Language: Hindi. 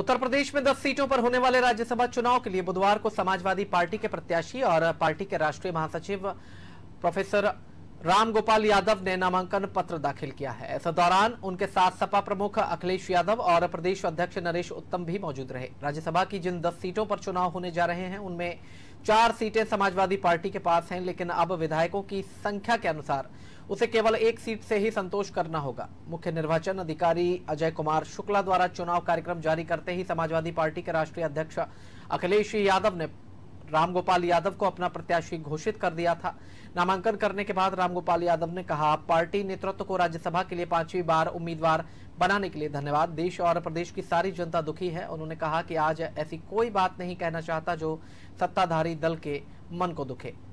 उत्तर प्रदेश में 10 सीटों पर होने वाले राज्यसभा चुनाव के लिए बुधवार को समाजवादी पार्टी के प्रत्याशी और पार्टी के राष्ट्रीय महासचिव प्रोफेसर रामगोपाल यादव ने नामांकन पत्र दाखिल किया है इस दौरान उनके साथ सपा प्रमुख अखिलेश यादव और प्रदेश अध्यक्ष नरेश उत्तम भी मौजूद रहे राज्यसभा की जिन दस सीटों पर चुनाव होने जा रहे हैं उनमें चार सीटें समाजवादी पार्टी के पास हैं लेकिन अब विधायकों की संख्या के अनुसार उसे केवल एक सीट से ही संतोष करना होगा मुख्य निर्वाचन अधिकारी अजय कुमार शुक्ला द्वारा चुनाव कार्यक्रम जारी करते ही समाजवादी पार्टी के राष्ट्रीय अध्यक्ष अखिलेश यादव ने रामगोपाल यादव को अपना प्रत्याशी घोषित कर दिया था नामांकन करने के बाद रामगोपाल यादव ने कहा पार्टी नेतृत्व को राज्यसभा के लिए पांचवी बार उम्मीदवार बनाने के लिए धन्यवाद देश और प्रदेश की सारी जनता दुखी है उन्होंने कहा कि आज ऐसी कोई बात नहीं कहना चाहता जो सत्ताधारी दल के मन को दुखे